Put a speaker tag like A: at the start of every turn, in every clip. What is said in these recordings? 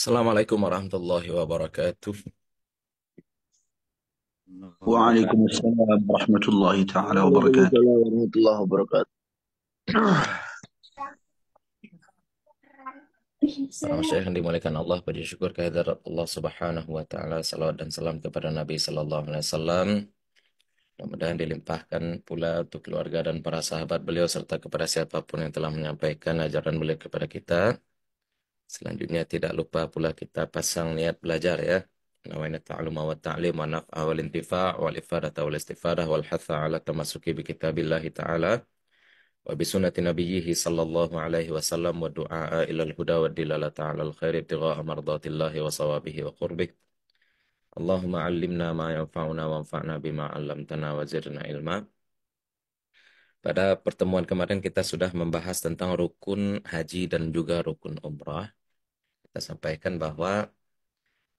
A: Assalamualaikum warahmatullahi wabarakatuh.
B: Waalaikumsalam warahmatullahi taala wabarakatuh. warahmatullahi wabarakatuh.
A: Salam Syekh yang dimuliakan Allah pada syukur kehadirat Allah Subhanahu wa taala salawat dan salam kepada Nabi sallallahu alaihi wasallam. Mudah-mudahan dilimpahkan pula untuk keluarga dan para sahabat beliau serta kepada siapapun yang telah menyampaikan ajaran beliau kepada kita. Selanjutnya tidak lupa pula kita pasang niat belajar ya. Nawaina ta'luma wa ta'lim wa naf'a wal intifa' wal ifadah wal istifadah wal hatha ala tamasuki bi kitabillah ta'ala wa bi sunnati nabiyhi sallallahu alaihi wasallam wa du'a ila al huda wa dilala ta'ala al khair ibtigha'a mardatillahi wa sawabihi wa qurbih Allahumma 'allimna ma yanfa'una wa anfa'na bima 'allamtana wa zidna ilma Pada pertemuan kemarin kita sudah membahas tentang rukun haji dan juga rukun umrah kita sampaikan bahwa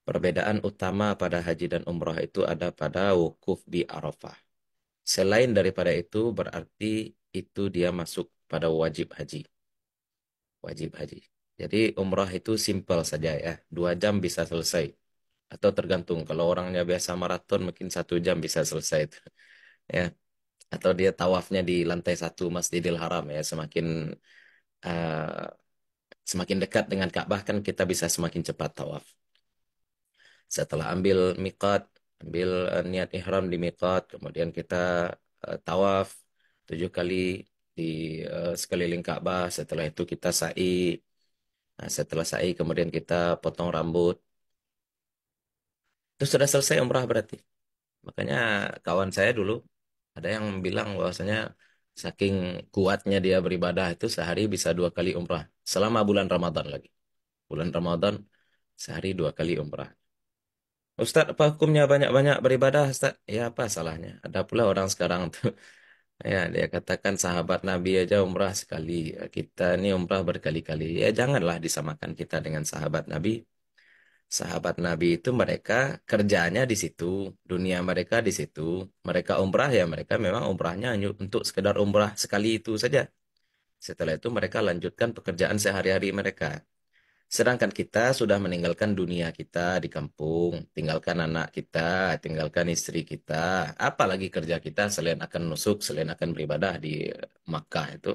A: perbedaan utama pada haji dan umroh itu ada pada wukuf di Arafah. Selain daripada itu berarti itu dia masuk pada wajib haji. Wajib haji. Jadi umroh itu simple saja ya. Dua jam bisa selesai. Atau tergantung. Kalau orangnya biasa maraton mungkin satu jam bisa selesai. Itu. ya. Atau dia tawafnya di lantai satu Masjidil Haram ya. Semakin uh, Semakin dekat dengan Ka'bah kan kita bisa semakin cepat tawaf. Setelah ambil miqat, ambil uh, niat ihram di miqat, kemudian kita uh, tawaf tujuh kali di uh, sekeliling Ka'bah. Setelah itu kita sa'i. Nah, setelah sa'i kemudian kita potong rambut. Itu sudah selesai umrah berarti. Makanya kawan saya dulu ada yang bilang bahwasanya Saking kuatnya dia beribadah itu sehari bisa dua kali umrah. Selama bulan Ramadan lagi. Bulan Ramadan sehari dua kali umrah. Ustaz, apa hukumnya banyak-banyak beribadah, Ustaz? Ya apa salahnya? Ada pula orang sekarang tuh. Ya, dia katakan sahabat Nabi aja umrah sekali. Kita ini umrah berkali-kali. Ya janganlah disamakan kita dengan sahabat Nabi sahabat Nabi itu mereka kerjanya di situ, dunia mereka di situ. Mereka umrah ya mereka memang umrahnya untuk sekedar umrah sekali itu saja. Setelah itu mereka lanjutkan pekerjaan sehari-hari mereka. Sedangkan kita sudah meninggalkan dunia kita di kampung, tinggalkan anak kita, tinggalkan istri kita, apalagi kerja kita selain akan nusuk, selain akan beribadah di Makkah itu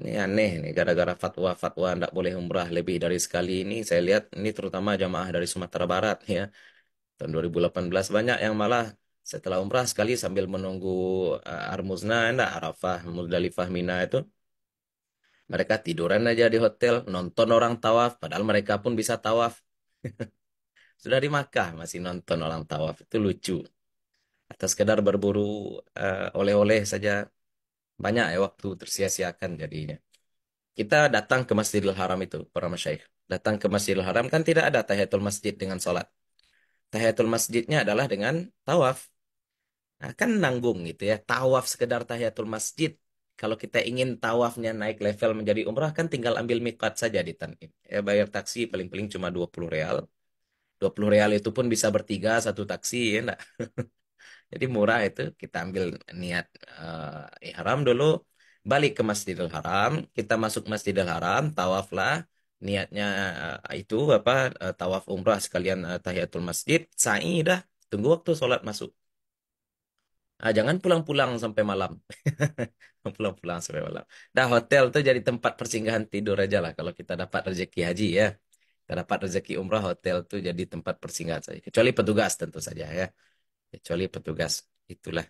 A: ini aneh nih, gara-gara fatwa-fatwa tidak boleh umrah lebih dari sekali ini, saya lihat ini terutama jamaah dari Sumatera Barat ya. Tahun 2018 banyak yang malah setelah umrah sekali sambil menunggu uh, e, Armuzna, enggak, Arafah, Muzdalifah, Mina itu. Mereka tiduran aja di hotel, nonton orang tawaf, padahal mereka pun bisa tawaf. Sudah di Makkah masih nonton orang tawaf, itu lucu. Atas sekedar berburu e, oleh-oleh uh, oleh -oleh saja banyak ya waktu tersia-siakan jadinya kita datang ke Masjidil Haram itu para masyaikh datang ke Masjidil Haram kan tidak ada tahiyatul masjid dengan sholat tahiyatul masjidnya adalah dengan tawaf nah, kan nanggung gitu ya tawaf sekedar tahiyatul masjid kalau kita ingin tawafnya naik level menjadi umrah kan tinggal ambil mikat saja di Tan'im ya, bayar taksi paling-paling cuma 20 real 20 real itu pun bisa bertiga satu taksi ya enggak Jadi murah itu kita ambil niat uh, ihram dulu, balik ke Masjidil Haram, kita masuk Masjidil Haram, tawaflah, niatnya uh, itu apa uh, tawaf umrah sekalian uh, tahiyatul masjid, sa'i dah, tunggu waktu sholat masuk. Uh, jangan pulang-pulang sampai malam. Pulang-pulang sampai malam. Dah hotel tuh jadi tempat persinggahan tidur aja lah kalau kita dapat rezeki haji ya. Kita dapat rezeki umrah hotel tuh jadi tempat persinggahan saja. Kecuali petugas tentu saja ya kecuali petugas itulah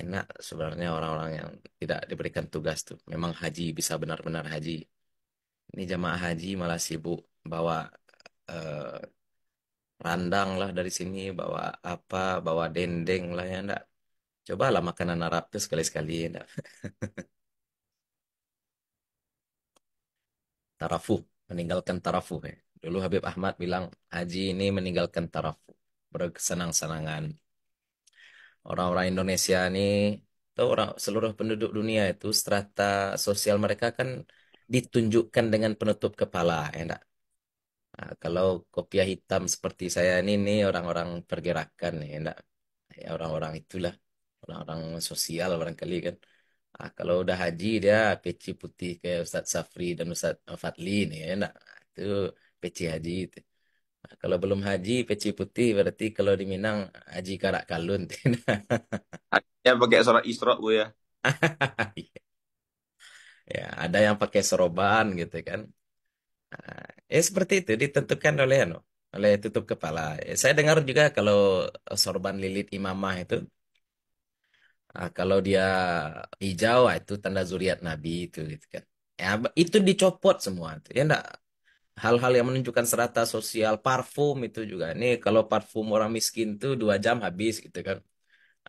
A: enak sebenarnya orang-orang yang tidak diberikan tugas tuh memang haji bisa benar-benar haji ini jamaah haji malah sibuk bawa eh, randang lah dari sini bawa apa bawa dendeng lah ya enggak cobalah makanan Arab tuh sekali-sekali ndak tarafu meninggalkan tarafu ya. dulu Habib Ahmad bilang haji ini meninggalkan tarafu berkesenang-senangan. Orang-orang Indonesia ini, atau orang seluruh penduduk dunia itu strata sosial mereka kan ditunjukkan dengan penutup kepala, ya enak. Nah, kalau kopiah hitam seperti saya ini, ini orang-orang pergerakan, ya enak. Ya, orang-orang itulah, orang-orang sosial barangkali kan. Nah, kalau udah haji dia peci putih kayak Ustadz Safri dan Ustadz Fadli nih, ya enak. Nah, itu peci haji itu. Kalau belum haji peci putih berarti kalau di Minang haji karak kalun.
B: Hajinya pakai surat Isra Bu ya. Iya.
A: ya, ada yang pakai soroban gitu kan. Eh seperti itu ditentukan oleh ano, oleh tutup kepala. Ya, saya dengar juga kalau sorban lilit imamah itu ah, kalau dia hijau ah, itu tanda zuriat Nabi itu gitu kan. Ya, itu dicopot semua. itu Ya enggak hal-hal yang menunjukkan serata sosial parfum itu juga nih kalau parfum orang miskin tuh dua jam habis gitu kan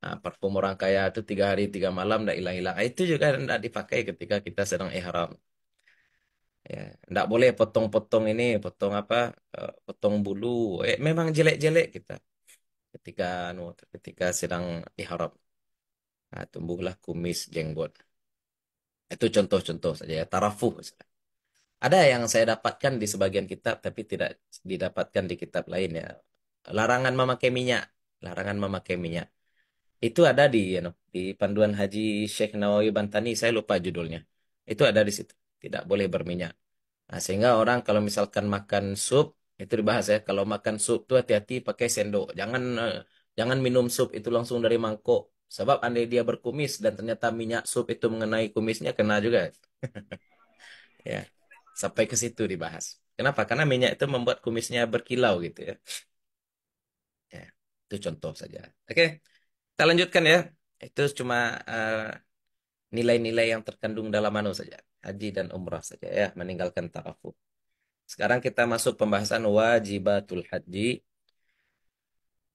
A: nah, parfum orang kaya tuh tiga hari tiga malam tidak hilang-hilang ah, itu juga tidak dipakai ketika kita sedang ihram ya tidak boleh potong-potong ini potong apa eh, potong bulu eh, memang jelek-jelek kita ketika anu, ketika sedang ihram nah, tumbuhlah kumis jenggot itu contoh-contoh saja ya tarafuh misalnya ada yang saya dapatkan di sebagian kitab tapi tidak didapatkan di kitab lain ya. Larangan memakai minyak, larangan memakai minyak. Itu ada di you ya, know, di panduan Haji Sheikh Nawawi Bantani, saya lupa judulnya. Itu ada di situ, tidak boleh berminyak. Nah, sehingga orang kalau misalkan makan sup itu dibahas ya kalau makan sup tuh hati-hati pakai sendok jangan eh, jangan minum sup itu langsung dari mangkok sebab andai dia berkumis dan ternyata minyak sup itu mengenai kumisnya kena juga ya sampai ke situ dibahas. Kenapa? Karena minyak itu membuat kumisnya berkilau gitu ya. Ya, itu contoh saja. Oke, kita lanjutkan ya. Itu cuma eh, nilai-nilai uh, yang terkandung dalam manu saja, haji dan umrah saja ya, meninggalkan tarafu. Sekarang kita masuk pembahasan wajibatul haji.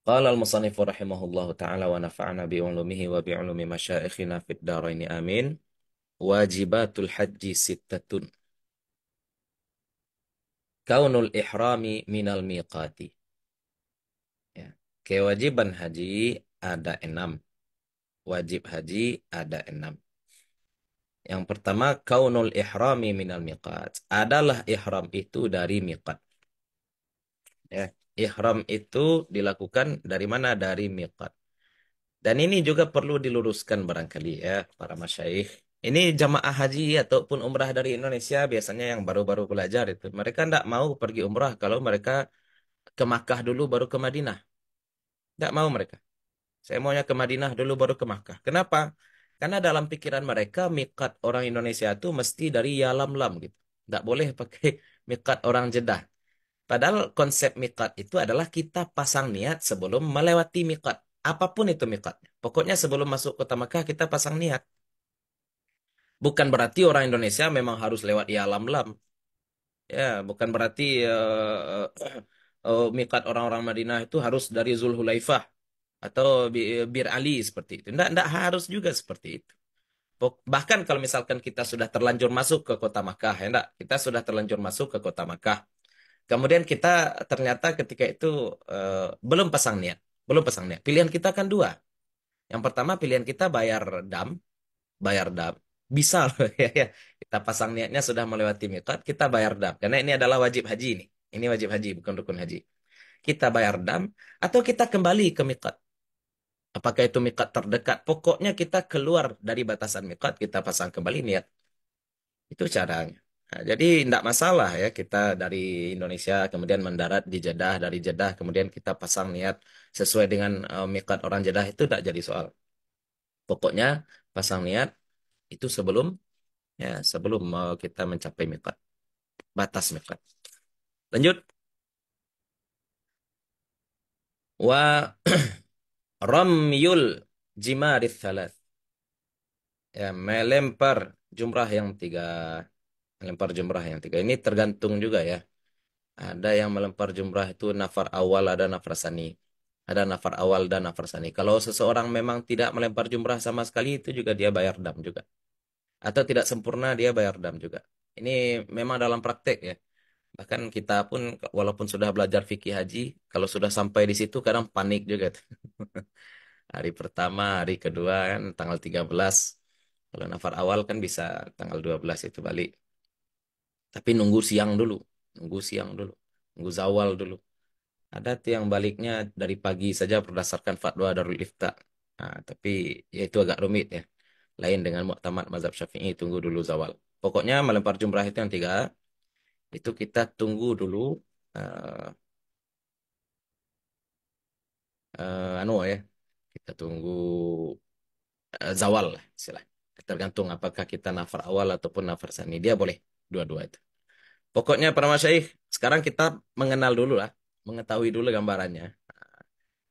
A: Qala al-musannifu rahimahullahu taala wa nafa'ana bi wa bi masyaikhina fid daraini amin. Wajibatul haji sittatun kaunul ihrami minal miqati. Ya. Kewajiban haji ada enam. Wajib haji ada enam. Yang pertama, kaunul ihrami minal miqat. Adalah ihram itu dari miqat. Ya. Ihram itu dilakukan dari mana? Dari miqat. Dan ini juga perlu diluruskan barangkali ya para masyaikh ini jamaah haji ataupun umrah dari Indonesia biasanya yang baru-baru belajar itu. Mereka tidak mau pergi umrah kalau mereka ke Makkah dulu baru ke Madinah. Tidak mau mereka. Saya maunya ke Madinah dulu baru ke Makkah. Kenapa? Karena dalam pikiran mereka mikat orang Indonesia itu mesti dari Lam gitu. Tidak boleh pakai mikat orang Jeddah. Padahal konsep mikat itu adalah kita pasang niat sebelum melewati mikat. Apapun itu mikatnya. Pokoknya sebelum masuk kota Makkah kita pasang niat bukan berarti orang Indonesia memang harus lewat ya lam-lam. Ya, bukan berarti uh, uh, mikat orang-orang Madinah itu harus dari Zulhulaifah atau Bir Ali seperti itu. Tidak nggak harus juga seperti itu. Bahkan kalau misalkan kita sudah terlanjur masuk ke kota Makkah, ya enggak? Kita sudah terlanjur masuk ke kota Makkah. Kemudian kita ternyata ketika itu uh, belum pasang niat, belum pasang niat. Pilihan kita kan dua. Yang pertama pilihan kita bayar dam, bayar dam bisa loh ya, ya. Kita pasang niatnya sudah melewati mikot kita bayar dam. Karena ini adalah wajib haji ini. Ini wajib haji, bukan rukun haji. Kita bayar dam atau kita kembali ke mikot Apakah itu mikot terdekat? Pokoknya kita keluar dari batasan mikot kita pasang kembali niat. Itu caranya. Nah, jadi tidak masalah ya kita dari Indonesia kemudian mendarat di Jeddah, dari Jeddah kemudian kita pasang niat sesuai dengan uh, miqat orang Jeddah itu tidak jadi soal. Pokoknya pasang niat itu sebelum ya sebelum eh, kita mencapai miqat batas miqat lanjut wa ramyul jimarith salat ya melempar jumrah yang tiga melempar jumrah yang tiga ini tergantung juga ya ada yang melempar jumrah itu nafar awal ada nafar sani ada nafar awal dan nafar sani kalau seseorang memang tidak melempar jumrah sama sekali itu juga dia bayar dam juga atau tidak sempurna dia bayar dam juga. Ini memang dalam praktek ya. Bahkan kita pun walaupun sudah belajar fikih haji, kalau sudah sampai di situ kadang panik juga. hari pertama, hari kedua kan tanggal 13. Kalau nafar awal kan bisa tanggal 12 itu balik. Tapi nunggu siang dulu, nunggu siang dulu, nunggu zawal dulu. Ada tuh yang baliknya dari pagi saja berdasarkan fatwa Darul Ifta. Nah, tapi ya itu agak rumit ya lain dengan muktamad mazhab syafi'i tunggu dulu zawal pokoknya melempar jumrah itu yang tiga itu kita tunggu dulu uh, uh, anu ya kita tunggu uh, zawal istilah tergantung apakah kita nafar awal ataupun nafar sani dia boleh dua-dua itu pokoknya para masyaikh sekarang kita mengenal dulu lah mengetahui dulu gambarannya nah,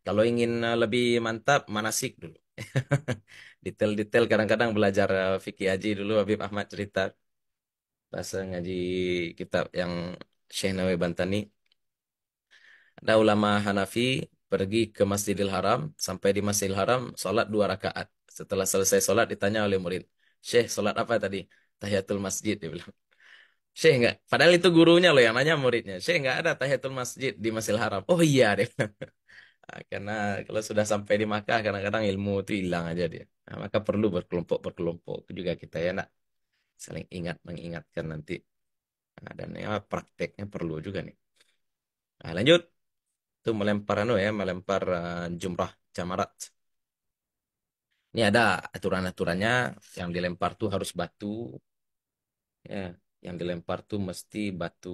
A: kalau ingin lebih mantap manasik dulu Detail-detail kadang-kadang belajar eh, fikih haji dulu Habib Ahmad cerita pas ngaji kitab yang Syekh Nawawi Bantani. Ada ulama Hanafi pergi ke Masjidil Haram, sampai di Masjidil Haram sholat dua rakaat. Setelah selesai sholat ditanya oleh murid, Syekh sholat apa tadi? Tahiyatul masjid dia bilang. Syekh enggak, padahal itu gurunya loh yang nanya muridnya. Syekh enggak ada tahiyatul masjid di Masjidil Haram. Oh iya deh. Nah, karena kalau sudah sampai di Makkah kadang-kadang ilmu itu hilang aja dia. Nah, maka perlu berkelompok-berkelompok juga kita ya nak saling ingat mengingatkan nanti. Nah, dan ya prakteknya perlu juga nih. Nah, lanjut. Itu melempar anu ya, melempar uh, jumrah jamarat. Ini ada aturan-aturannya yang dilempar tuh harus batu. Ya, yang dilempar tuh mesti batu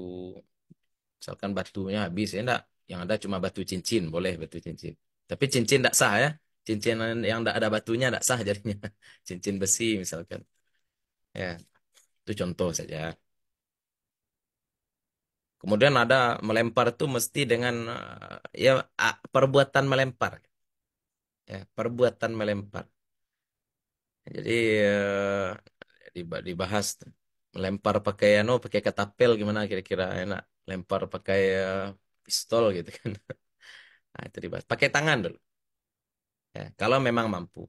A: misalkan batunya habis ya nak. Yang ada cuma batu cincin, boleh batu cincin. Tapi cincin tidak sah ya. Cincin yang tidak ada batunya tidak sah jadinya. cincin besi misalkan. Ya, itu contoh saja. Kemudian ada melempar tuh mesti dengan eh, ya perbuatan melempar. Ya, perbuatan melempar. Jadi eh, dibahas melempar pakai ano, pakai ketapel gimana kira-kira enak. Lempar pakai eh, pistol gitu kan. Nah, itu dibahas. Pakai tangan dulu. Ya, kalau memang mampu.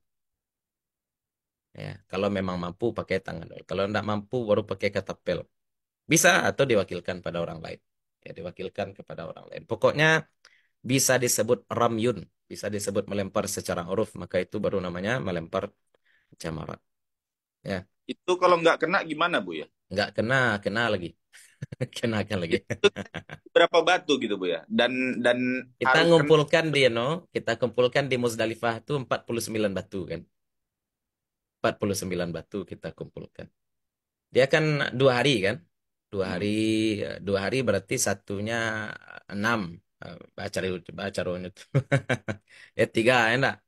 A: Ya, kalau memang mampu pakai tangan dulu. Kalau tidak mampu baru pakai katapel. Bisa atau diwakilkan pada orang lain. Ya, diwakilkan kepada orang lain. Pokoknya bisa disebut ramyun, bisa disebut melempar secara huruf, maka itu baru namanya melempar jamarat. Ya. Itu
B: kalau nggak kena gimana, Bu ya?
A: Nggak kena, kena lagi. kenakan lagi
B: berapa batu gitu bu ya dan dan kita
A: ngumpulkan dia no kita kumpulkan di Musdalifah itu 49 batu kan 49 batu kita kumpulkan dia kan dua hari kan dua hari hmm. dua hari berarti satunya enam Baca eh, acara itu ya tiga enak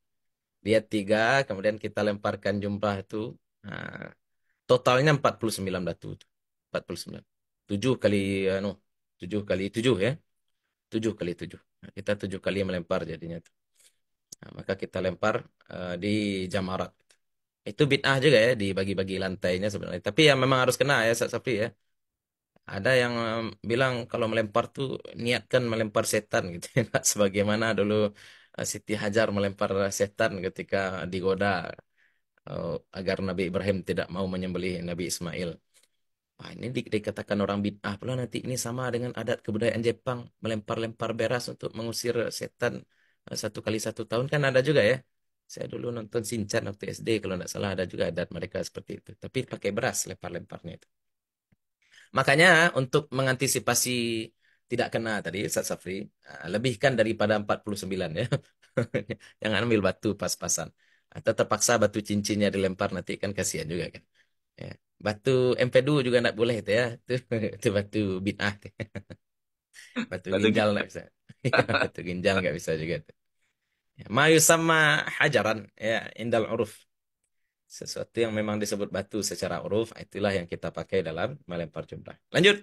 A: dia tiga kemudian kita lemparkan jumlah itu nah, totalnya 49 batu 49 tujuh kali anu tujuh kali tujuh ya tujuh kali tujuh kita tujuh kali melempar jadinya tuh nah, maka kita lempar uh, di jamarat itu bid'ah juga ya dibagi-bagi lantainya sebenarnya tapi ya memang harus kena ya sapi ya ada yang eh, bilang kalau melempar tuh niatkan melempar setan gitu ya, sebagaimana dulu eh, Siti Hajar melempar setan ketika digoda agar Nabi Ibrahim tidak mau menyembelih Nabi Ismail Wah, ini di, dikatakan orang bid'ah pula nanti ini sama dengan adat kebudayaan Jepang melempar-lempar beras untuk mengusir setan eh, satu kali satu tahun kan ada juga ya. Saya dulu nonton Sinchan waktu SD kalau tidak salah ada juga adat mereka seperti itu. Tapi pakai beras lempar-lemparnya itu. Makanya untuk mengantisipasi tidak kena tadi Ustaz Safri, eh, lebihkan daripada 49 ya. Jangan ambil batu pas-pasan. Atau terpaksa batu cincinnya dilempar nanti kan kasihan juga kan. Ya. Batu MP2 juga tidak boleh itu ya. Itu, itu batu bid'ah. Batu, batu ginjal nggak bisa. Ya, batu ginjal nggak bisa juga itu Ya, sama hajaran ya indal uruf. Sesuatu yang memang disebut batu secara uruf itulah yang kita pakai dalam melempar jumlah Lanjut.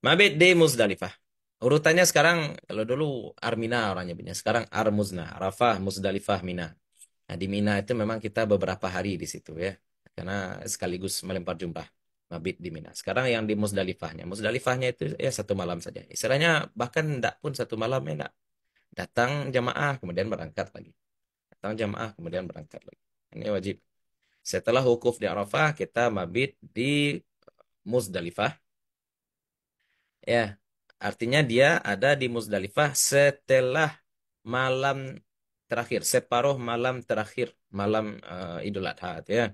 A: Mabit di Muzdalifah. Urutannya sekarang kalau dulu Armina orangnya punya. Sekarang Armuzna, Arafah, Muzdalifah, Mina. Nah, di Mina itu memang kita beberapa hari di situ ya. Karena sekaligus melempar jumlah mabit di Mina. Sekarang yang di Musdalifahnya. Musdalifahnya itu ya satu malam saja. Istilahnya bahkan tidak pun satu malam enak. Ya, Datang jamaah kemudian berangkat lagi. Datang jamaah kemudian berangkat lagi. Ini wajib. Setelah hukuf di Arafah kita mabit di Musdalifah. Ya, artinya dia ada di Musdalifah setelah malam terakhir, separuh malam terakhir malam uh, Idul Adha ya.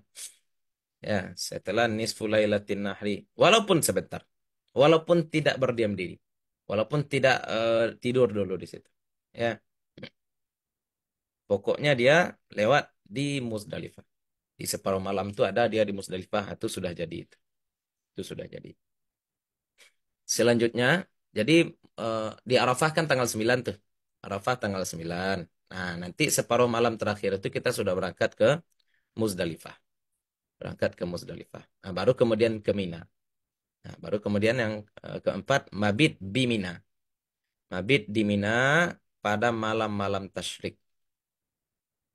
A: Ya, setelah nisfu lailatin nahri. Walaupun sebentar. Walaupun tidak berdiam diri. Walaupun tidak uh, tidur dulu di situ. Ya. Pokoknya dia lewat di Musdalifah. Di separuh malam itu ada dia di Musdalifah. Itu sudah jadi itu. Itu sudah jadi. Selanjutnya, jadi uh, di Arafah kan tanggal 9 tuh. Arafah tanggal 9. Nah, nanti separuh malam terakhir itu kita sudah berangkat ke Muzdalifah berangkat ke Musdalifah. Nah, baru kemudian ke Mina. Nah, baru kemudian yang eh, keempat mabit di Mina. Mabit di Mina pada malam-malam tasyrik.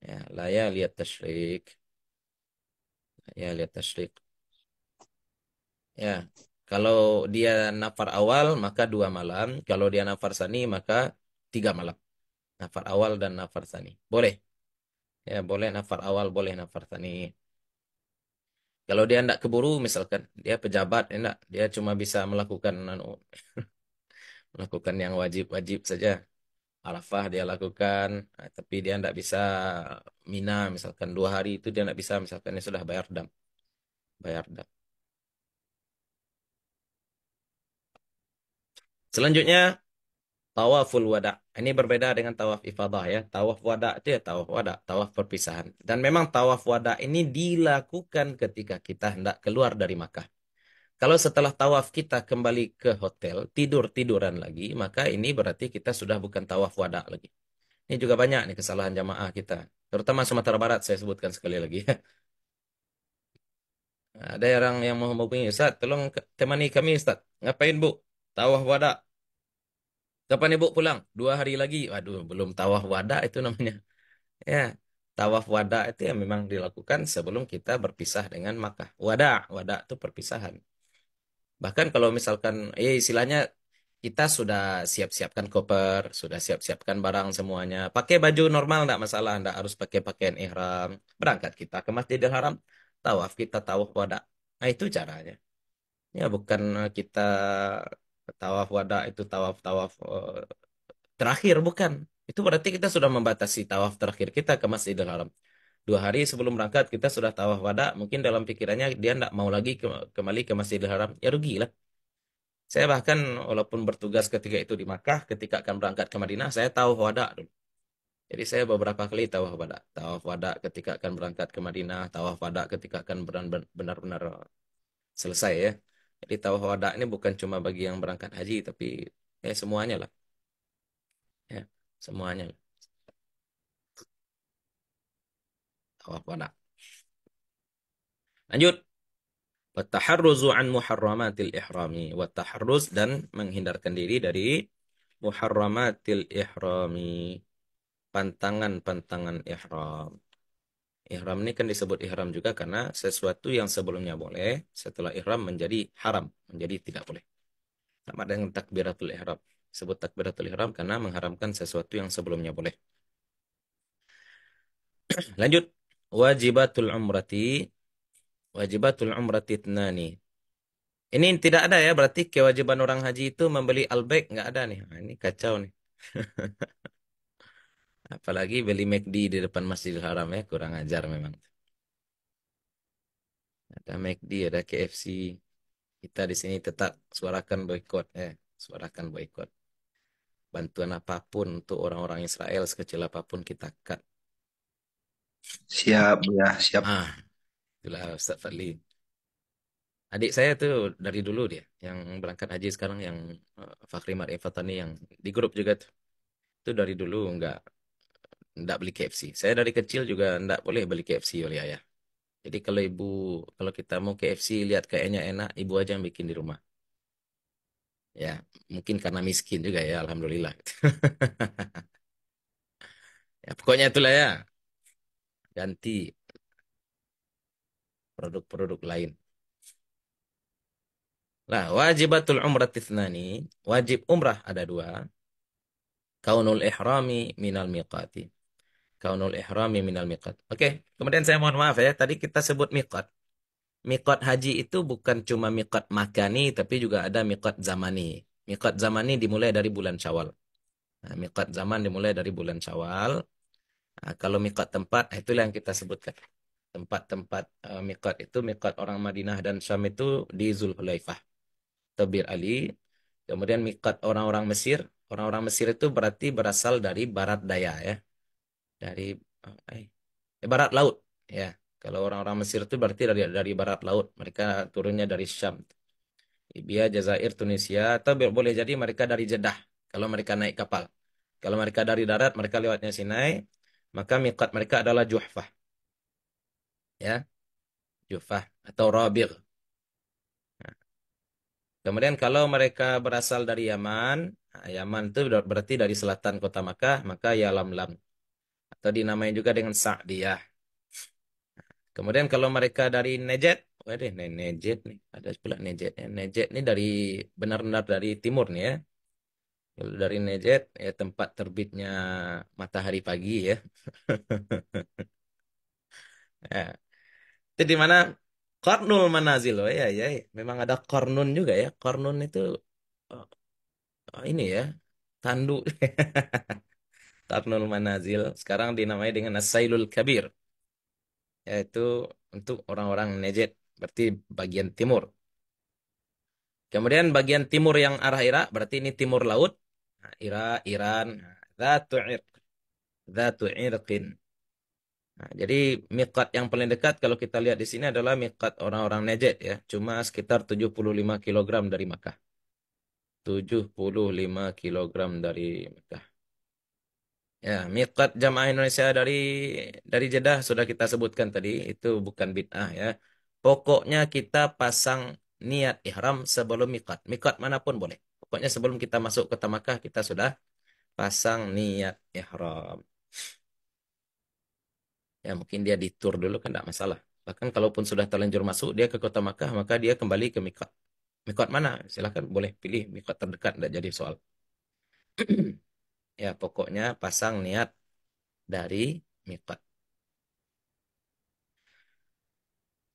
A: Ya, laya lihat tasyrik. Ya, lihat tasyrik. Ya, kalau dia nafar awal maka dua malam, kalau dia nafar sani maka tiga malam. Nafar awal dan nafar sani. Boleh. Ya, boleh nafar awal, boleh nafar sani. Kalau dia tidak keburu misalkan dia pejabat enak dia cuma bisa melakukan anu, melakukan yang wajib-wajib saja. Arafah dia lakukan, eh, tapi dia tidak bisa mina misalkan dua hari itu dia tidak bisa misalkan dia sudah bayar dam, bayar dam. Selanjutnya Tawaful wada. Ini berbeda dengan tawaf ifadah ya. Tawaf wada itu ya tawaf wada, tawaf perpisahan. Dan memang tawaf wada ini dilakukan ketika kita hendak keluar dari Makkah. Kalau setelah tawaf kita kembali ke hotel, tidur-tiduran lagi, maka ini berarti kita sudah bukan tawaf wada lagi. Ini juga banyak nih kesalahan jamaah kita. Terutama Sumatera Barat saya sebutkan sekali lagi. Ada orang yang mau menghubungi, Ustaz, tolong temani kami Ustaz. Ngapain Bu? Tawaf wada. Kapan ibu pulang? Dua hari lagi. Waduh, belum tawaf wada itu namanya. Ya, tawaf wada itu yang memang dilakukan sebelum kita berpisah dengan Makkah. Wada, wada itu perpisahan. Bahkan kalau misalkan, eh istilahnya kita sudah siap-siapkan koper, sudah siap-siapkan barang semuanya. Pakai baju normal enggak masalah, enggak harus pakai pakaian ihram. Berangkat kita ke Masjidil Haram, tawaf kita tawaf wada. Nah itu caranya. Ya bukan kita tawaf wada itu tawaf-tawaf uh, terakhir bukan. Itu berarti kita sudah membatasi tawaf terakhir kita ke Masjidil Haram. Dua hari sebelum berangkat kita sudah tawaf wada, mungkin dalam pikirannya dia tidak mau lagi ke, kembali ke Masjidil Haram. Ya rugi lah. Saya bahkan walaupun bertugas ketika itu di Makkah, ketika akan berangkat ke Madinah, saya tawaf wada dulu. Jadi saya beberapa kali tawaf wada. Tawaf wada ketika akan berangkat ke Madinah, tawaf wada ketika akan benar-benar eh, selesai ya. Jadi tawaf wada ini bukan cuma bagi yang berangkat haji, tapi ya semuanya lah. Ya, semuanya. Lah. Tawaf wada. Lanjut. Wattaharruzu an muharramatil ihrami. Wattaharruz dan menghindarkan diri dari muharramatil ihrami. Pantangan-pantangan ihram. Ihram ini kan disebut ihram juga karena sesuatu yang sebelumnya boleh, setelah ihram menjadi haram, menjadi tidak boleh. Sama dengan takbiratul ihram. Sebut takbiratul ihram karena mengharamkan sesuatu yang sebelumnya boleh. Lanjut. Wajibatul umrati. Wajibatul umrati tnani. Ini tidak ada ya, berarti kewajiban orang haji itu membeli albek nggak ada nih. Nah, ini kacau nih. Apalagi beli McD di depan Masjidil Haram ya, kurang ajar memang. Ada McD, ada KFC. Kita di sini tetap suarakan boykot ya, suarakan boykot. Bantuan apapun untuk orang-orang Israel sekecil apapun kita cut. Siap ya, siap. Ah, itulah Ustaz Fadli. Adik saya tuh dari dulu dia yang berangkat haji sekarang yang eh, Fakhri Marifatani yang di grup juga tuh. Itu dari dulu enggak tidak beli KFC. Saya dari kecil juga tidak boleh beli KFC oleh ayah. Jadi kalau ibu, kalau kita mau KFC lihat kayaknya enak, ibu aja yang bikin di rumah. Ya, mungkin karena miskin juga ya, alhamdulillah. ya, pokoknya itulah ya. Ganti produk-produk lain. Lah, wajibatul umrah tithnani. Wajib umrah ada dua. Kaunul ihrami minal miqati kaunul ihrami minal miqat. Oke, okay. kemudian saya mohon maaf ya, tadi kita sebut miqat. Miqat haji itu bukan cuma miqat makani tapi juga ada miqat zamani. Miqat zamani dimulai dari bulan Syawal. Nah, miqat zaman dimulai dari bulan Syawal. Nah, kalau miqat tempat nah, itulah yang kita sebutkan. Tempat-tempat uh, miqat itu miqat orang Madinah dan Syam itu di Zulhulaifah. Tebir Ali. Kemudian miqat orang-orang Mesir. Orang-orang Mesir itu berarti berasal dari barat daya ya dari eh, eh, eh, barat laut ya kalau orang-orang Mesir itu berarti dari dari barat laut mereka turunnya dari Syam Libya Jazair Tunisia atau boleh jadi mereka dari Jeddah kalau mereka naik kapal kalau mereka dari darat mereka lewatnya Sinai maka miqat mereka adalah Juhfah ya Juhfah atau Robir. Nah. Kemudian kalau mereka berasal dari Yaman, nah, Yaman itu berarti dari selatan kota Makkah, maka ya Lam. -lam atau dinamai juga dengan Sa'diyah. Kemudian kalau mereka dari Nejet, waduh ini Nejet nih, ada pula Nejet. Ya. Nejet nih dari benar-benar dari timur nih ya. Kalau dari Nejet ya tempat terbitnya matahari pagi ya. ya. Itu di mana Kornul Manazil, oh, ya, ya, memang ada Kornun juga ya. Kornun itu oh, oh, ini ya, tanduk. Tarnul Manazil. Sekarang dinamai dengan Asailul Kabir. Yaitu untuk orang-orang Najd. Berarti bagian timur. Kemudian bagian timur yang arah Irak. Berarti ini timur laut. Nah, Irak, Iran. Nah, Zatu Irq. Zatu Irqin. Nah, jadi miqat yang paling dekat kalau kita lihat di sini adalah miqat orang-orang Najd ya. Cuma sekitar 75 kg dari Makkah. 75 kg dari Makkah. Ya, miqat jamaah Indonesia dari dari Jeddah sudah kita sebutkan tadi, itu bukan bid'ah ya. Pokoknya kita pasang niat ihram sebelum miqat. Miqat manapun boleh. Pokoknya sebelum kita masuk ke Makkah kita sudah pasang niat ihram. Ya, mungkin dia di tour dulu kan tidak masalah. Bahkan kalaupun sudah terlanjur masuk dia ke kota Makkah, maka dia kembali ke miqat. Mikot mana? Silahkan boleh pilih mikot terdekat, tidak jadi soal. ya pokoknya pasang niat dari mikot.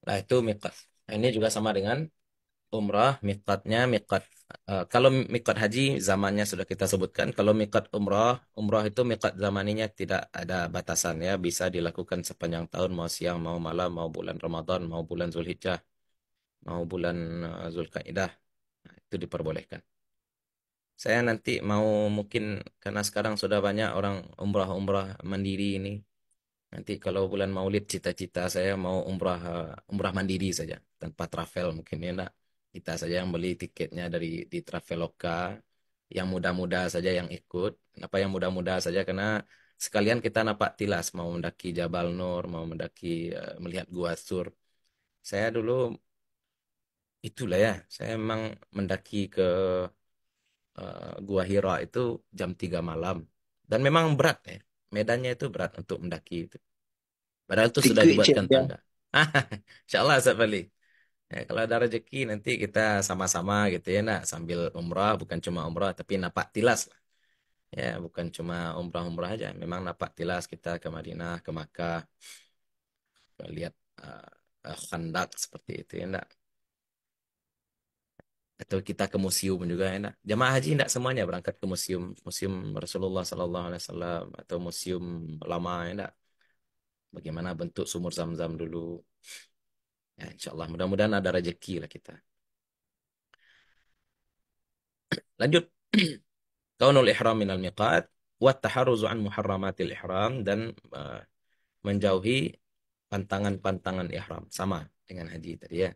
A: Nah itu mikot. Ini juga sama dengan umrah mikotnya mikot. Uh, eh, kalau mikot haji zamannya sudah kita sebutkan. Kalau mikot umrah, umrah itu mikot zamannya tidak ada batasan ya. Bisa dilakukan sepanjang tahun mau siang mau malam mau bulan Ramadan mau bulan Zulhijjah mau bulan eh, Zulkaidah. Nah, itu diperbolehkan. Saya nanti mau mungkin karena sekarang sudah banyak orang umrah-umrah mandiri ini. Nanti kalau bulan Maulid cita-cita saya mau umrah umrah mandiri saja tanpa travel mungkin ya enggak. Kita saja yang beli tiketnya dari di Traveloka. Yang muda-muda saja yang ikut. Apa yang muda-muda saja karena sekalian kita napak tilas mau mendaki Jabal Nur, mau mendaki eh, melihat Gua Sur. Saya dulu itulah ya, saya memang mendaki ke Eh, Gua Hira itu jam 3 malam. Dan memang berat ya. Medannya itu berat untuk mendaki itu. Padahal itu sudah dibuatkan ya. tanda. Insya Allah saya beli. Ya, kalau ada rezeki nanti kita sama-sama gitu ya nak sambil umrah bukan cuma umrah tapi napak tilas lah. Ya, bukan cuma umrah-umrah aja, memang napak tilas kita ke Madinah, ke Makkah. Lihat uh, eh, eh, khandak seperti itu ya nak atau kita ke museum juga enak. Jamaah haji tidak semuanya berangkat ke museum museum Rasulullah Sallallahu Alaihi Wasallam atau museum lama enak. Bagaimana bentuk sumur zam-zam dulu. Ya, insya mudah-mudahan ada rejeki lah kita. Lanjut. Kaunul ihram minal miqat wa taharuzu an muharramatil ihram dan uh, menjauhi pantangan-pantangan ihram sama dengan haji tadi ya.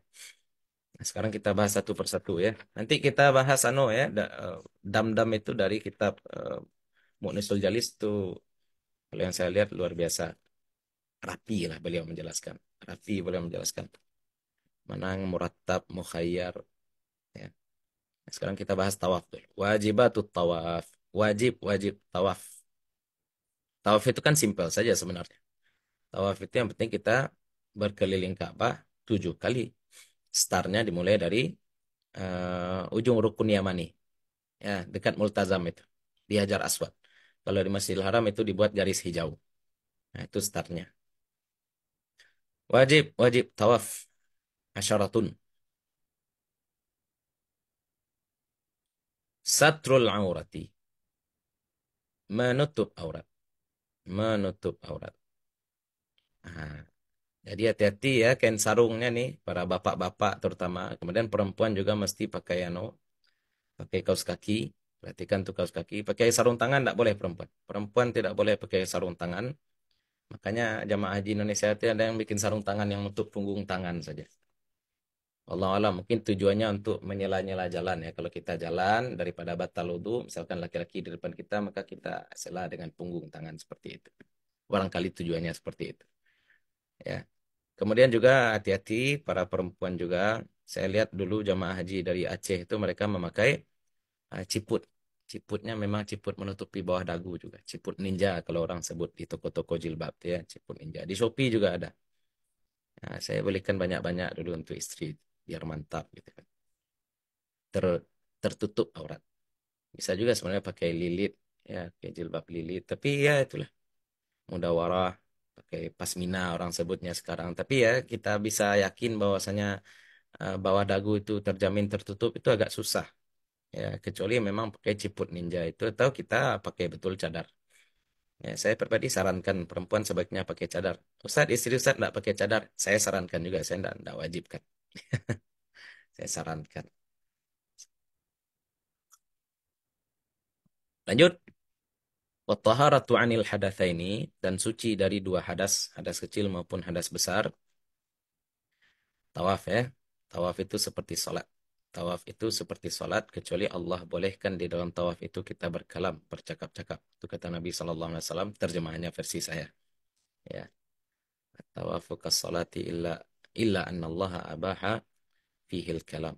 A: Nah, sekarang kita bahas satu persatu ya. Nanti kita bahas ano ya, eh, dam-dam itu dari kitab uh, eh, Mu'nisul Jalis itu kalau yang saya lihat luar biasa. Rapi lah beliau menjelaskan. Rapi beliau menjelaskan. menang muratap mukhayyar ya. Nah, sekarang kita bahas tawaf dulu. Wajibatut tawaf. Wajib wajib tawaf. Tawaf itu kan simpel saja sebenarnya. Tawaf itu yang penting kita berkeliling Ka'bah tujuh kali startnya dimulai dari uh, ujung rukun Yamani. Ya, dekat Multazam itu. Di Hajar Aswad. Kalau di Masjidil Haram itu dibuat garis hijau. Nah, itu startnya. Wajib, wajib tawaf. Asyaratun. Satrul aurati. Menutup aurat. Menutup aurat. Ah. Jadi hati-hati ya kain sarungnya nih para bapak-bapak terutama. Kemudian perempuan juga mesti pakai ano, pakai kaos kaki. Perhatikan tuh kaos kaki. Pakai sarung tangan tidak boleh perempuan. Perempuan tidak boleh pakai sarung tangan. Makanya jamaah haji Indonesia itu ada yang bikin sarung tangan yang untuk punggung tangan saja. Allah Allah mungkin tujuannya untuk menyela-nyela jalan ya. Kalau kita jalan daripada batal wudhu, misalkan laki-laki di depan kita, maka kita sela dengan punggung tangan seperti itu. Barangkali tujuannya seperti itu. Ya. Kemudian juga hati-hati para perempuan juga. Saya lihat dulu jamaah haji dari Aceh itu mereka memakai uh, ciput. Ciputnya memang ciput menutupi bawah dagu juga. Ciput ninja kalau orang sebut di toko-toko jilbab ya, ciput ninja. Di Shopee juga ada. Nah, saya belikan banyak-banyak dulu untuk istri biar mantap gitu kan. Ter, tertutup aurat. Bisa juga sebenarnya pakai lilit ya, pakai jilbab lilit, tapi ya itulah mudawarah pakai pasmina orang sebutnya sekarang. Tapi ya kita bisa yakin bahwasanya uh, eh, bahwa dagu itu terjamin tertutup itu agak susah. Ya, kecuali memang pakai ciput ninja itu atau kita pakai betul cadar. Ya, saya pribadi sarankan perempuan sebaiknya pakai cadar. Ustaz, istri Ustaz tidak pakai cadar. Saya sarankan juga, saya tidak, tidak wajibkan. saya sarankan. Lanjut. Wattaharatu anil hadathaini dan suci dari dua hadas, hadas kecil maupun hadas besar. Tawaf ya. Tawaf itu seperti salat. Tawaf itu seperti salat kecuali Allah bolehkan di dalam tawaf itu kita berkalam, bercakap-cakap. Itu kata Nabi saw. terjemahannya versi saya. Ya. Tawafu kasolati illa illa annallaha abaha fihil kalam.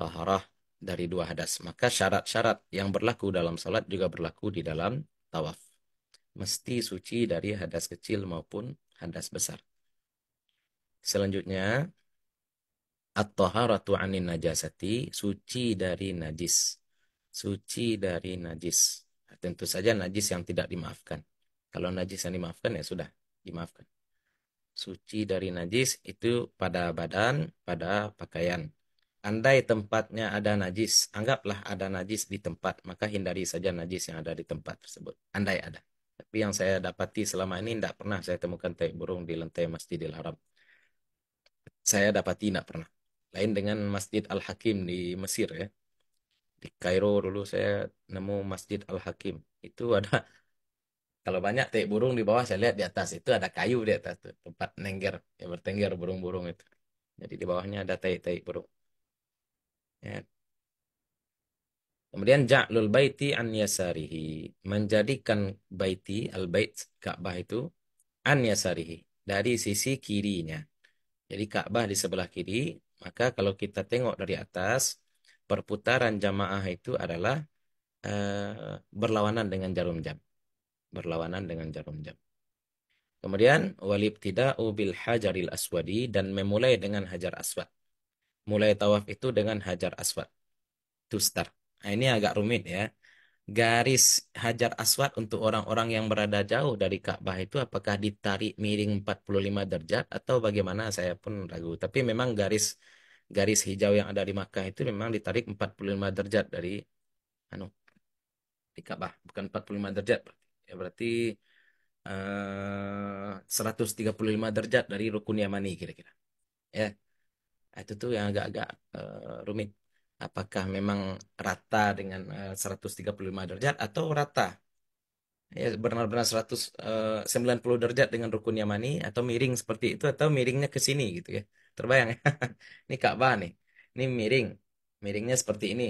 A: Taharah dari dua hadas. Maka syarat-syarat yang berlaku dalam salat juga berlaku di dalam tawaf. Mesti suci dari hadas kecil maupun hadas besar. Selanjutnya, At-taharatu anin najasati, suci dari najis. Suci dari najis. Nah, tentu saja najis yang tidak dimaafkan. Kalau najis yang dimaafkan ya sudah, dimaafkan. Suci dari najis itu pada badan, pada pakaian. Andai tempatnya ada najis, anggaplah ada najis di tempat, maka hindari saja najis yang ada di tempat tersebut. Andai ada. Tapi yang saya dapati selama ini tidak pernah saya temukan tai burung di lantai Masjidil Haram. Saya dapati tidak pernah. Lain dengan Masjid Al-Hakim di Mesir ya. Di Kairo dulu saya nemu Masjid Al-Hakim. Itu ada kalau banyak teh burung di bawah saya lihat di atas itu ada kayu di atas tuh tempat nengger ya bertengger burung-burung itu. Jadi di bawahnya ada tai-tai burung. Ya. Kemudian ja'lul baiti an yasarihi. Menjadikan baiti, al-bait, Ka'bah itu an yasarihi. Dari sisi kirinya. Jadi Ka'bah di sebelah kiri. Maka kalau kita tengok dari atas, perputaran jamaah itu adalah uh, berlawanan dengan jarum jam. Berlawanan dengan jarum jam. Kemudian tidak ubil hajaril aswadi dan memulai dengan hajar aswad mulai tawaf itu dengan hajar aswad to start nah, ini agak rumit ya garis hajar aswad untuk orang-orang yang berada jauh dari Ka'bah itu apakah ditarik miring 45 derajat atau bagaimana saya pun ragu tapi memang garis garis hijau yang ada di Makkah itu memang ditarik 45 derajat dari anu di Ka'bah bukan 45 derajat ya berarti eh, uh, 135 derajat dari rukun Yamani kira-kira ya Nah, itu tuh yang agak-agak uh, rumit apakah memang rata dengan eh, uh, 135 derajat atau rata ya benar-benar 190 eh, derajat dengan rukun Yamani atau miring seperti itu atau miringnya ke sini gitu ya. Terbayang ya. ini Ka'bah nih. Ini miring. Miringnya seperti ini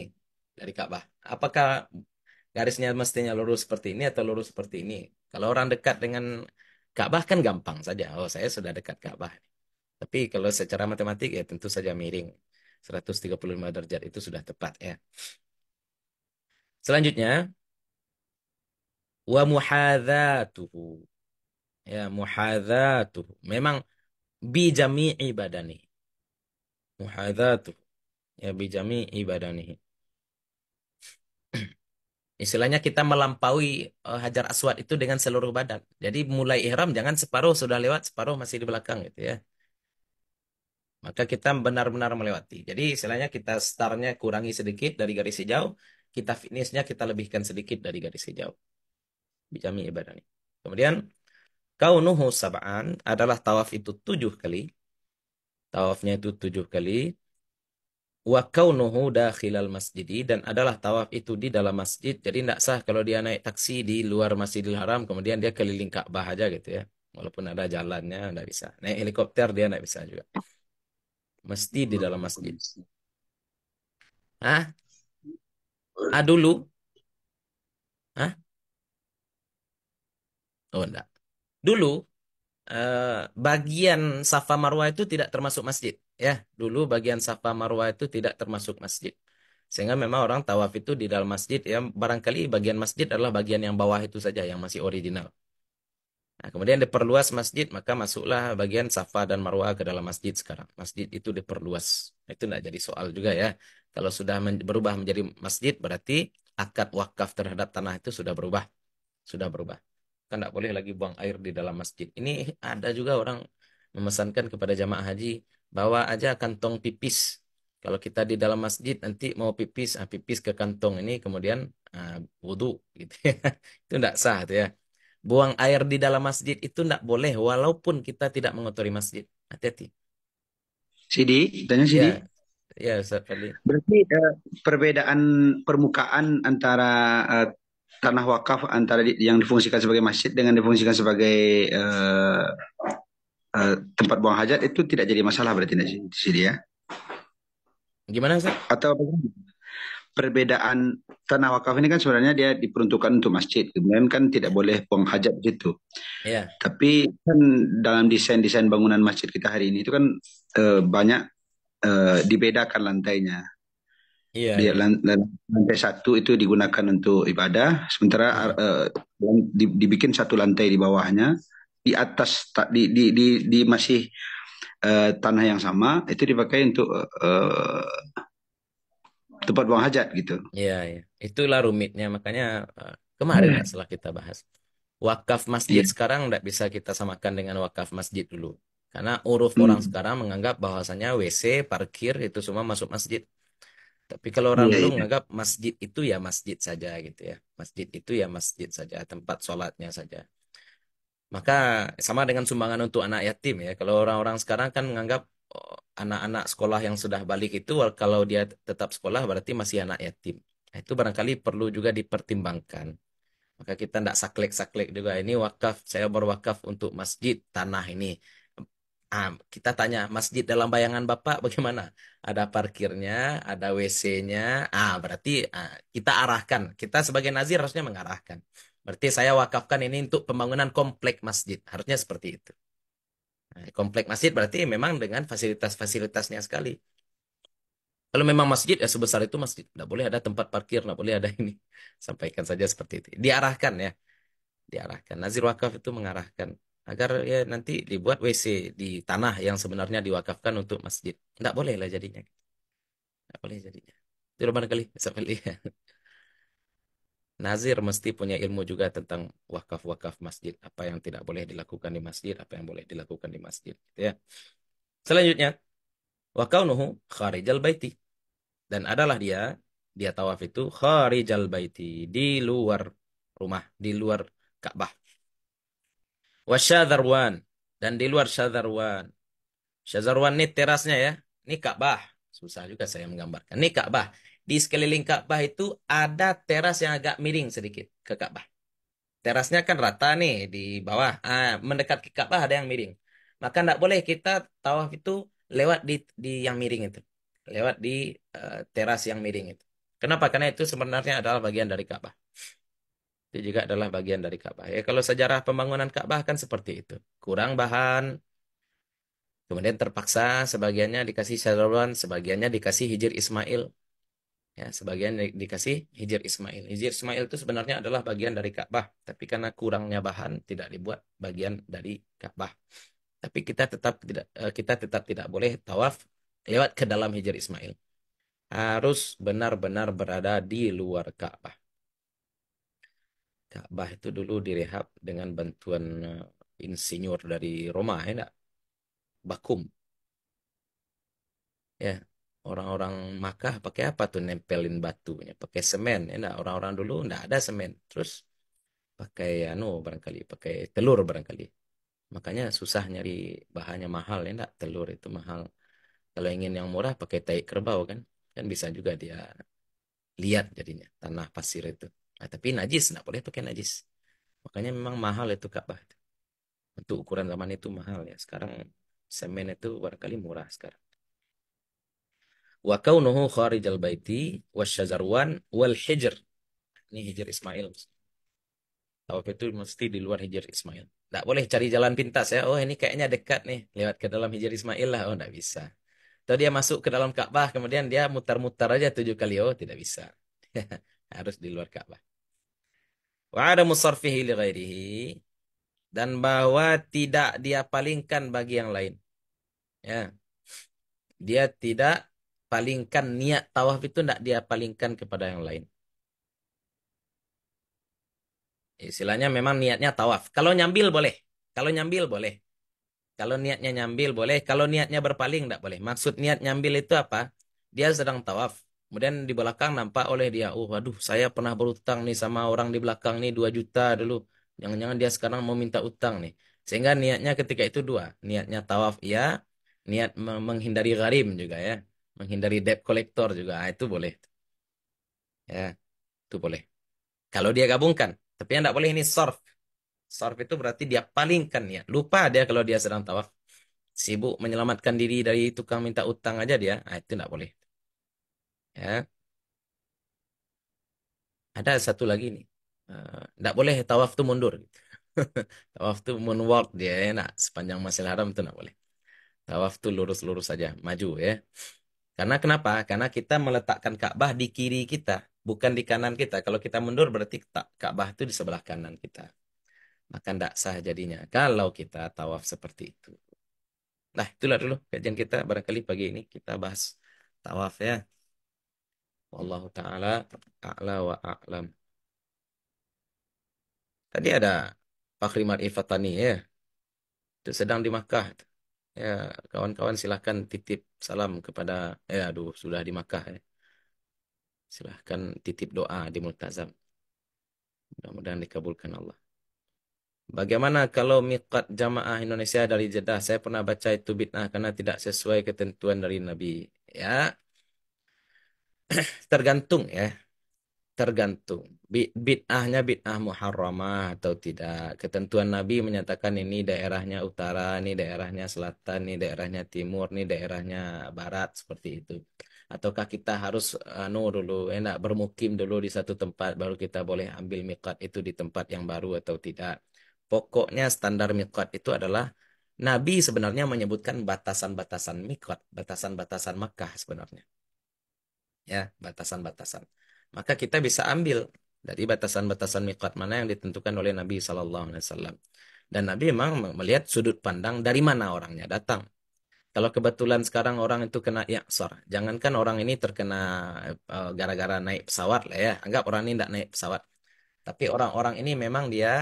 A: dari Ka'bah. Apakah garisnya mestinya lurus seperti ini atau lurus seperti ini? Kalau orang dekat dengan Ka'bah kan gampang saja. Oh, saya sudah dekat Ka'bah. Tapi kalau secara matematik ya tentu saja miring. 135 derajat itu sudah tepat ya. Selanjutnya wa muhadzatuhu. Ya, muhadzatuhu. Memang bi jami'i badani. Muhadzatuhu. Ya, bi jami'i badani. Istilahnya kita melampaui uh, hajar aswad itu dengan seluruh badan. Jadi mulai ihram jangan separuh sudah lewat, separuh masih di belakang gitu ya. Maka kita benar-benar melewati. Jadi istilahnya kita startnya kurangi sedikit dari garis hijau, kita finishnya kita lebihkan sedikit dari garis hijau. Bijami ibadah ini. Kemudian kaunuhu sab'an adalah tawaf itu tujuh kali. Tawafnya itu tujuh kali. Wa kaunuhu dakhilal masjidi dan adalah tawaf itu di dalam masjid. Jadi tidak sah kalau dia naik taksi di luar Masjidil Haram kemudian dia keliling Ka'bah aja gitu ya. Walaupun ada jalannya tidak bisa. Naik helikopter dia tidak bisa juga. Mesti di dalam hmm. masjid. Hah? Ah dulu? Hah? Oh enggak. Dulu eh, bagian Safa Marwah itu tidak termasuk masjid. Ya, dulu bagian Safa Marwah itu tidak termasuk masjid. Sehingga memang orang tawaf itu di dalam masjid. Ya, barangkali bagian masjid adalah bagian yang bawah itu saja yang masih original. Nah, kemudian diperluas masjid, maka masuklah bagian Safa dan Marwah ke dalam masjid sekarang. Masjid itu diperluas. Nah, itu tidak jadi soal juga ya. Kalau sudah men berubah menjadi masjid, berarti akad wakaf terhadap tanah itu sudah berubah. Sudah berubah. Kan tidak boleh lagi buang air di dalam masjid. Ini ada juga orang memesankan kepada jamaah haji, bawa aja kantong pipis. Kalau kita di dalam masjid nanti mau pipis, ah, pipis ke kantong ini kemudian ah, wudhu gitu ya. itu tidak sah itu ya buang air di dalam masjid itu tidak boleh walaupun kita tidak mengotori masjid. Hati-hati.
B: Sidi, tanya Sidi. Ya, ya Ustaz Berarti uh,
A: perbedaan permukaan antara
B: uh, tanah wakaf antara di, yang difungsikan sebagai masjid dengan difungsikan sebagai uh, uh, tempat buang hajat itu tidak jadi masalah berarti di sini ya? Gimana Ustaz? Atau perbedaan tanah wakaf ini kan sebenarnya dia diperuntukkan untuk masjid. Kemudian kan tidak boleh buang hajat gitu. Yeah. Tapi kan dalam desain-desain bangunan masjid kita hari ini itu kan e, banyak e, dibedakan lantainya. Yeah. Lantai satu itu digunakan untuk ibadah, sementara iya. eh, dibikin satu lantai di bawahnya, di atas di di di, di masih uh, tanah yang sama itu dipakai untuk uh, tempat buang hajat gitu.
A: Iya, ya. itulah rumitnya. Makanya eh, kemarin hmm. setelah kita bahas wakaf masjid yeah. sekarang tidak bisa kita samakan dengan wakaf masjid dulu. Karena uruf hmm. orang sekarang menganggap bahwasanya WC, parkir itu semua masuk masjid. Tapi kalau orang iya, dulu yeah. menganggap masjid itu ya masjid saja gitu ya. Masjid itu ya masjid saja, tempat sholatnya saja. Maka sama dengan sumbangan untuk anak yatim ya. Kalau orang-orang sekarang kan menganggap oh, anak-anak sekolah yang sudah balik itu kalau dia tetap sekolah berarti masih anak yatim. Nah, itu barangkali perlu juga dipertimbangkan. Maka kita tidak saklek-saklek juga. Ini wakaf, saya berwakaf untuk masjid tanah ini. Ah, kita tanya, masjid dalam bayangan Bapak bagaimana? Ada parkirnya, ada WC-nya. Ah, berarti ah, kita arahkan. Kita sebagai nazir harusnya mengarahkan. Berarti saya wakafkan ini untuk pembangunan komplek masjid. Harusnya seperti itu. Nah, komplek masjid berarti memang dengan fasilitas-fasilitasnya sekali. Kalau memang masjid ya sebesar itu masjid, tidak boleh ada tempat parkir, tidak boleh ada ini. Sampaikan saja seperti itu. Diarahkan ya, diarahkan. Nazir Wakaf itu mengarahkan agar ya nanti dibuat WC di tanah yang sebenarnya diwakafkan untuk masjid. Tidak boleh lah jadinya. Tidak boleh jadinya. Itu barangkali. Sampai lihat. nazir mesti punya ilmu juga tentang wakaf-wakaf masjid. Apa yang tidak boleh dilakukan di masjid, apa yang boleh dilakukan di masjid. Gitu ya. Selanjutnya, wakaunuhu kharijal baiti. Dan adalah dia, dia tawaf itu kharijal baiti, di luar rumah, di luar Ka'bah. Wasyadharwan. dan di luar syadharwan. Syadharwan ini terasnya ya, ini Ka'bah. Susah juga saya menggambarkan. Ini Ka'bah di sekeliling Ka'bah itu ada teras yang agak miring sedikit ke Ka'bah. Terasnya kan rata nih di bawah. Ah, mendekat ke Ka'bah ada yang miring. Maka tidak boleh kita tawaf itu lewat di, di yang miring itu. Lewat di uh, teras yang miring itu. Kenapa? Karena itu sebenarnya adalah bagian dari Ka'bah. Itu juga adalah bagian dari Ka'bah. Ya, kalau sejarah pembangunan Ka'bah kan seperti itu. Kurang bahan, kemudian terpaksa sebagiannya dikasih Syahrawan, sebagiannya dikasih Hijir Ismail ya sebagian di, dikasih Hijir Ismail. Hijir Ismail itu sebenarnya adalah bagian dari Ka'bah, tapi karena kurangnya bahan tidak dibuat bagian dari Ka'bah. Tapi kita tetap tidak eh, kita tetap tidak boleh tawaf lewat ke dalam Hijir Ismail. Harus benar-benar berada di luar Ka'bah. Ka'bah itu dulu direhab dengan bantuan eh, insinyur dari Roma, ya Bakum. Ya, orang-orang Makkah pakai apa tuh nempelin batunya pakai semen ya enggak orang-orang dulu enggak ada semen terus pakai anu barangkali pakai telur barangkali makanya susah nyari bahannya mahal ya enggak telur itu mahal kalau ingin yang murah pakai tai kerbau kan kan bisa juga dia lihat jadinya tanah pasir itu nah, tapi najis enggak boleh pakai najis makanya memang mahal itu Ka'bah untuk ukuran zaman itu mahal ya sekarang semen itu barangkali murah sekarang wa kaunuhu kharijal baiti wasyazarwan wal hijr. Ini hijr Ismail. Tawaf itu mesti di luar hijr Ismail. Tidak boleh cari jalan pintas ya. Oh ini kayaknya dekat nih. Lewat ke dalam hijr Ismail lah. Oh tidak bisa. Atau dia masuk ke dalam Ka'bah. Kemudian dia mutar-mutar aja tujuh kali. Oh tidak bisa. Harus di luar Ka'bah. Wa ada musarfihi li ghairihi. Dan bahwa tidak dia palingkan bagi yang lain. Ya. Dia tidak palingkan niat tawaf itu tidak dia palingkan kepada yang lain. Istilahnya memang niatnya tawaf. Kalau nyambil boleh. Kalau nyambil boleh. Kalau niatnya nyambil boleh. Kalau niatnya berpaling tidak boleh. Maksud niat nyambil itu apa? Dia sedang tawaf. Kemudian di belakang nampak oleh dia, oh waduh saya pernah berutang nih sama orang di belakang nih 2 juta dulu. Jangan-jangan dia sekarang mau minta utang nih. Sehingga niatnya ketika itu dua. Niatnya tawaf ya. niat menghindari garim juga ya menghindari debt collector juga nah, itu boleh ya itu boleh kalau dia gabungkan tapi yang tidak boleh ini surf surf itu berarti dia palingkan ya lupa dia kalau dia sedang tawaf sibuk menyelamatkan diri dari tukang minta utang aja dia nah, itu tidak boleh ya ada satu lagi nih tidak eh, uh, boleh tawaf itu mundur tawaf itu mundur dia enak sepanjang masih haram itu tidak boleh tawaf itu lurus-lurus saja maju ya karena kenapa? Karena kita meletakkan Ka'bah di kiri kita, bukan di kanan kita. Kalau kita mundur berarti Ka'bah itu di sebelah kanan kita. Maka tidak sah jadinya kalau kita tawaf seperti itu. Nah, itulah dulu kajian kita barangkali pagi ini kita bahas tawaf ya. Wallahu taala a'la wa a'lam. Tadi ada Fakhri Mar'ifatani ya. Itu sedang di Makkah. Ya, kawan-kawan silahkan titip salam kepada, ya aduh, sudah di Makkah ya. Silahkan titip doa di Multazam. Mudah-mudahan dikabulkan Allah. Bagaimana kalau miqat jamaah Indonesia dari Jeddah? Saya pernah baca itu bid'ah karena tidak sesuai ketentuan dari Nabi. Ya, tergantung ya tergantung bid'ahnya bid'ah muharramah atau tidak. Ketentuan Nabi menyatakan ini daerahnya utara, ini daerahnya selatan, ini daerahnya timur, ini daerahnya barat seperti itu. Ataukah kita harus anu dulu enak bermukim dulu di satu tempat baru kita boleh ambil miqat itu di tempat yang baru atau tidak. Pokoknya standar miqat itu adalah Nabi sebenarnya menyebutkan batasan-batasan mikot, batasan-batasan Mekah sebenarnya. Ya, batasan-batasan maka kita bisa ambil dari batasan-batasan miqat mana yang ditentukan oleh Nabi Shallallahu Alaihi Wasallam. Dan Nabi memang melihat sudut pandang dari mana orangnya datang. Kalau kebetulan sekarang orang itu kena yaksor, jangankan orang ini terkena eh, gara-gara naik pesawat lah ya, anggap orang ini tidak naik pesawat. Tapi orang-orang ini memang dia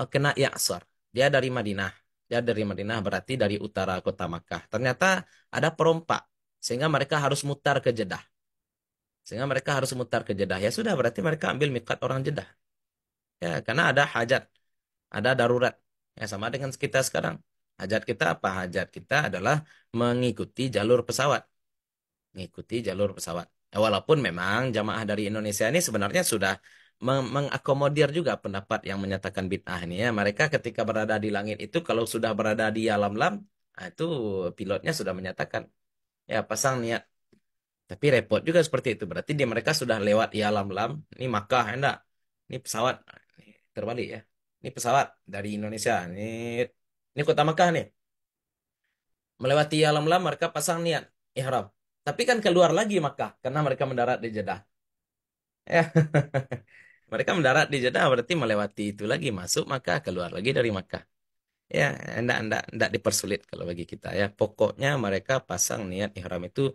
A: eh, kena yaksor. Dia dari Madinah. Dia dari Madinah berarti dari utara kota Makkah. Ternyata ada perompak, sehingga mereka harus mutar ke Jeddah. Sehingga mereka harus mutar ke Jeddah. Ya sudah, berarti mereka ambil mikat orang Jeddah. Ya, karena ada hajat, ada darurat. Ya, sama dengan kita sekarang. Hajat kita apa? Hajat kita adalah mengikuti jalur pesawat. Mengikuti jalur pesawat. Ya, walaupun memang jamaah dari Indonesia ini sebenarnya sudah meng mengakomodir juga pendapat yang menyatakan bid'ah ini ya. Mereka ketika berada di langit itu kalau sudah berada di alam lam, nah itu pilotnya sudah menyatakan ya pasang niat tapi repot juga seperti itu. Berarti dia mereka sudah lewat ya lam-lam. Ini Makkah ya enggak. Ini pesawat terbalik ya. Ini pesawat dari Indonesia. Ini ini kota Makkah nih. Melewati ya lam-lam mereka pasang niat ihram. Tapi kan keluar lagi Makkah karena mereka mendarat di Jeddah. Ya. mereka mendarat di Jeddah berarti melewati itu lagi masuk Makkah keluar lagi dari Makkah ya enggak enggak enggak dipersulit kalau bagi kita ya pokoknya mereka pasang niat ihram itu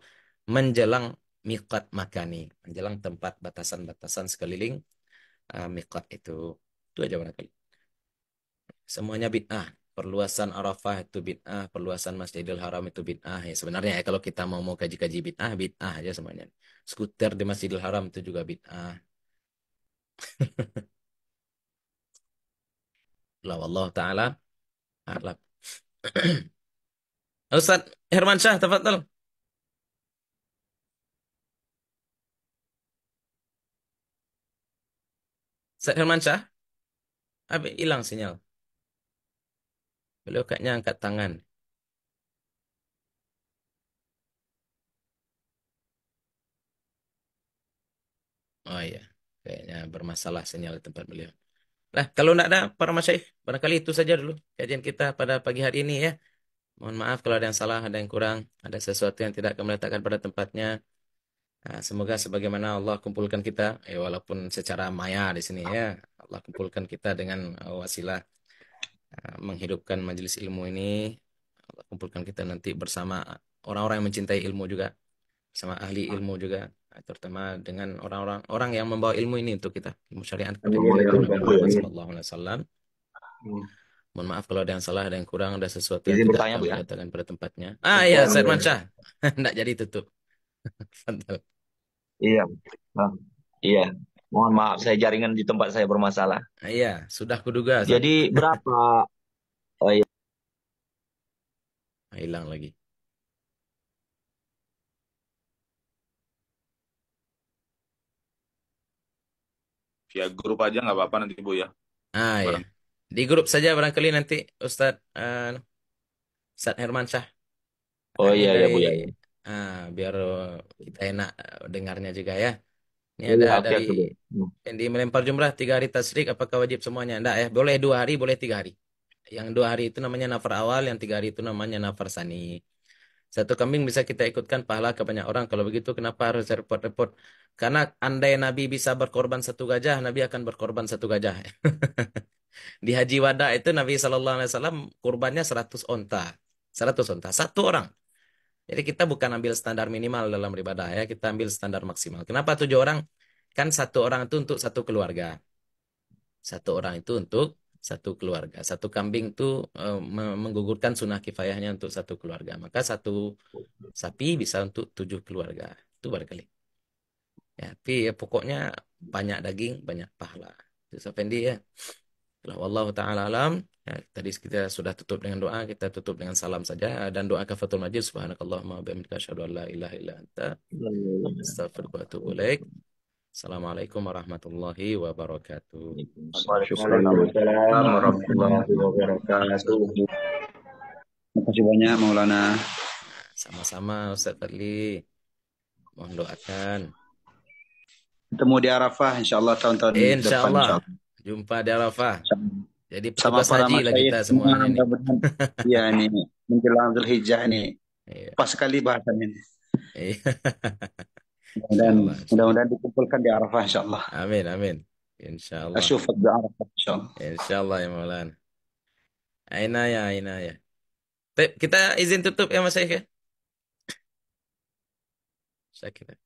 A: menjelang mikot makani, menjelang tempat batasan-batasan sekeliling uh, eh, mikot itu. Itu aja barangkali. Semuanya bid'ah. Perluasan Arafah itu bid'ah, perluasan Masjidil Haram itu bid'ah. Ya sebenarnya ya, kalau kita mau mau kaji-kaji bid'ah, bid'ah aja semuanya. Skuter di Masjidil Haram itu juga bid'ah. lah Allah taala alam. Ustaz Hermansyah, tafadhol. Hermansyah? Habis hilang sinyal. Beliau kayaknya angkat tangan. Oh iya, kayaknya bermasalah sinyal di tempat beliau. Nah, kalau tidak ada para masyaih, barangkali itu saja dulu kajian kita pada pagi hari ini ya. Mohon maaf kalau ada yang salah, ada yang kurang, ada sesuatu yang tidak kami letakkan pada tempatnya. Nah, semoga sebagaimana Allah kumpulkan kita, ya walaupun secara maya di sini ya, Allah kumpulkan kita dengan eh, wasilah eh, menghidupkan majelis ilmu ini. Allah kumpulkan kita nanti bersama orang-orang yang mencintai ilmu juga, sama ahli ilmu juga, terutama dengan orang-orang orang yang membawa ilmu ini untuk kita, ilmu syariat Rasulullah SAW. Mohon maaf kalau ada yang salah, ada yang kurang, ada sesuatu yang tidak kami ya? katakan pada tempatnya. Ah iya, Said Mansyah. Tidak jadi tutup. Fadal. Iya, Iya. Mohon maaf, saya jaringan di tempat saya bermasalah. Ah, iya, sudah kuduga. Saya. Jadi berapa? Oh iya, ah, Hilang lagi. Via
B: grup aja nggak apa-apa nanti Bu ya.
A: Ah ya. Di grup saja barangkali nanti Ustadz eh, ah, Ustadz Hermansyah.
B: oh iya nah, iya Bu ya
A: nah biar kita enak dengarnya juga ya. Ini iya, ada oke, dari oke. Hmm. yang melempar jumrah tiga hari tasrik, apakah wajib semuanya? Enggak ya, boleh dua hari, boleh tiga hari. Yang dua hari itu namanya nafar awal, yang tiga hari itu namanya nafar sani. Satu kambing bisa kita ikutkan pahala ke banyak orang. Kalau begitu kenapa harus repot-repot? Karena andai Nabi bisa berkorban satu gajah, Nabi akan berkorban satu gajah. Di Haji Wada itu Nabi Shallallahu Alaihi Wasallam kurbannya 100 onta, 100 onta, satu orang. Jadi kita bukan ambil standar minimal dalam beribadah ya, kita ambil standar maksimal. Kenapa tujuh orang? Kan satu orang itu untuk satu keluarga. Satu orang itu untuk satu keluarga. Satu kambing itu e, menggugurkan sunnah kifayahnya untuk satu keluarga. Maka satu sapi bisa untuk tujuh keluarga. Itu barangkali. Ya, tapi ya, pokoknya banyak daging, banyak pahala. Itu Fendi ya. Itulah wallahu taala alam. Ya, tadi kita sudah tutup dengan doa, kita tutup dengan salam saja dan doa kafatul majlis subhanakallahumma wa bihamdika asyhadu an la ilaha illa anta astaghfiruka wa atubu ilaik. Assalamualaikum warahmatullahi wabarakatuh. Waalaikumsalam warahmatullahi wabarakatuh. Terima kasih banyak Maulana. Sama-sama Ustaz Fadli.
B: Mohon doakan. Ketemu di Arafah insyaallah tahun-tahun depan insyaallah. Jumpa di Arafah. Jadi sama para haji lah kita semua ini. Iya ini menjelang Zulhijjah ini. Iya. Pas sekali bahasan ini. Iya.
A: Dan mudah-mudahan dikumpulkan di Arafah insyaallah. Amin amin. Insyaallah. asyufat di Arafah insyaallah. Insyaallah ya Maulana. Aina ya Aina ya. Kita izin tutup ya Mas Syekh ya.
B: Sakit. Ya?